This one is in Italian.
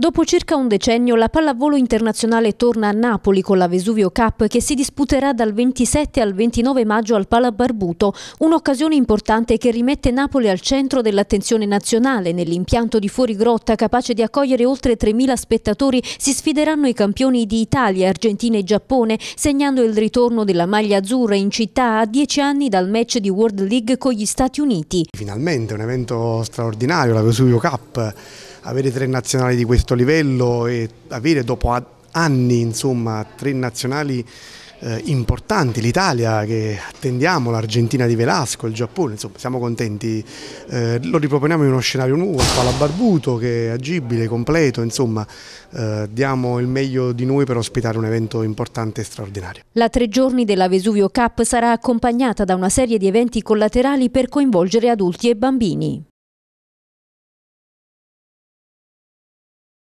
Dopo circa un decennio la pallavolo internazionale torna a Napoli con la Vesuvio Cup che si disputerà dal 27 al 29 maggio al Palabarbuto, un'occasione importante che rimette Napoli al centro dell'attenzione nazionale. Nell'impianto di fuorigrotta capace di accogliere oltre 3.000 spettatori si sfideranno i campioni di Italia, Argentina e Giappone, segnando il ritorno della maglia azzurra in città a dieci anni dal match di World League con gli Stati Uniti. Finalmente un evento straordinario, la Vesuvio Cup avere tre nazionali di questo livello e avere dopo anni insomma, tre nazionali eh, importanti, l'Italia che attendiamo, l'Argentina di Velasco, il Giappone, insomma siamo contenti, eh, lo riproponiamo in uno scenario nuovo, spalla barbuto che è agibile, completo, insomma eh, diamo il meglio di noi per ospitare un evento importante e straordinario. La tre giorni della Vesuvio Cup sarà accompagnata da una serie di eventi collaterali per coinvolgere adulti e bambini.